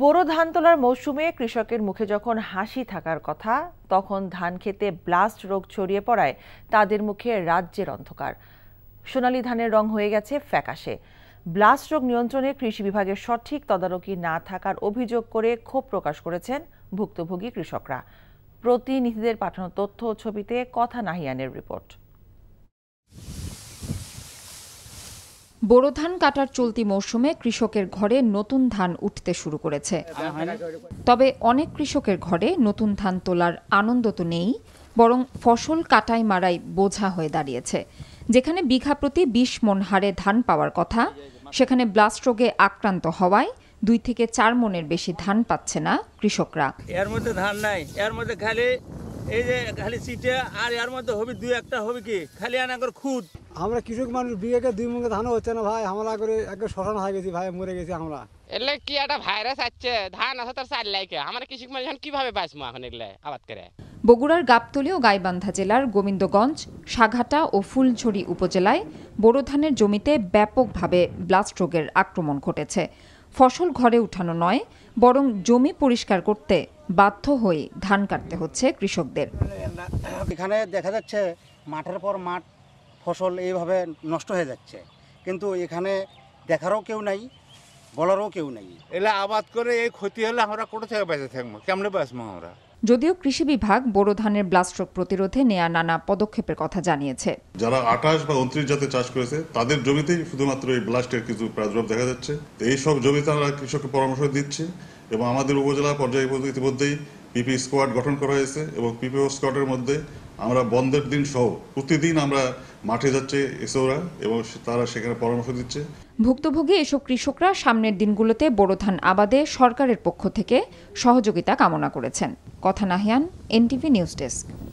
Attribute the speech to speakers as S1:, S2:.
S1: বোরো ধান তোলার মৌসুমে কৃষকের মুখে যখন হাসি থাকার কথা তখন ধান খেতে ব্লাস্ট রোগ ছড়িয়ে পড়ায় তাদের মুখে রাজ্যের অন্ধকার সোনালী ধানের রং হয়ে গেছে ফ্যাকাশে ব্লাস্ট রোগ নিয়ন্ত্রণে কৃষি বিভাগের সঠিক তদারকি না থাকার অভিযোগ করে ক্ষোভ প্রকাশ করেছেন ভুক্তভোগী কৃষকরা প্রতিনিধিদের পাঠানো তথ্য ছবিতে কথা নাহিয়ানের রিপোর্ট
S2: বোরো ধান কাটার চলতি মৌসুমে কৃষকের ঘরে নতুন ধান উঠতে শুরু করেছে তবে অনেক কৃষকের ঘরে নতুন ধান তোলার আনন্দ তো নেই বরং ফসল কাটাই মারাই বোঝা হয়ে দাঁড়িয়েছে যেখানে বিঘা প্রতি বিশ মন হারে ধান পাওয়ার কথা সেখানে ব্লাস্ট রোগে আক্রান্ত হওয়ায় দুই থেকে চার মনের বেশি ধান পাচ্ছে না কৃষকরা এর মধ্যে ধান নাই এর মধ্যে খালি এই যে খালি সিটে আর এর মধ্যে হবে দুই একটা হবে কি খালি করে খুদ
S3: আমরা কৃষক মানুষ বিঘাকে দুই মুখে ধান হচ্ছে না ভাই আমরা করে একটা শরণ হয়ে গেছি ভাই মরে গেছি আমরা
S1: এলে কি একটা ভাইরাস আছে ধান আছে তার চাল লাগে আমরা কৃষক মানুষ এখন কিভাবে বাঁচবো এখন এগুলা আবাদ করে
S2: বগুড়ার গাবতলী ও গাইবান্ধা জেলার গোবিন্দগঞ্জ সাঘাটা ও ফুলঝুরি উপজেলায় বোরো ধানের জমিতে ব্যাপকভাবে ব্লাস্ট রোগের আক্রমণ ঘটেছে ফসল ঘরে উঠানো নয় বরং জমি পরিষ্কার করতে বাধ্য হয়ে ধান কাটতে হচ্ছে কৃষকদের
S3: এখানে দেখা যাচ্ছে মাঠের পর মাঠ ফসল এইভাবে নষ্ট হয়ে যাচ্ছে কিন্তু এখানে দেখারও কেউ নাই বলারও কেউ নেই এলা আবাদ করে এই ক্ষতি হলে আমরা কোথা থেকে বেঁচে থাকবো কেমনে বাঁচবো আমরা
S2: যদিও কৃষি বিভাগ বোরো ধানের ব্লাস্ট রোগ প্রতিরোধে নেয়া নানা পদক্ষেপের কথা জানিয়েছে
S3: যারা আঠাশ বা উনত্রিশ জাতে চাষ করেছে তাদের জমিতেই শুধুমাত্র এই ব্লাস্টের কিছু প্রাদুর্ভাব দেখা যাচ্ছে এই সব জমিতে আমরা কৃষককে পরামর্শ দিচ্ছি এবং আমাদের উপজেলা পর্যায়ে ইতিমধ্যেই পিপি স্কোয়াড গঠন করা হয়েছে এবং পিপি স্কোয়াডের মধ্যে আমরা বন্ধের দিন সহ প্রতিদিন আমরা মাঠে যাচ্ছে এসওরা এবং তারা সেখানে পরামর্শ দিচ্ছে
S2: ভুক্তভোগী এসব কৃষকরা সামনের দিনগুলোতে বোরো ধান আবাদে সরকারের পক্ষ থেকে সহযোগিতা কামনা করেছেন কথা নাহিয়ান এনটিভি নিউজ ডেস্ক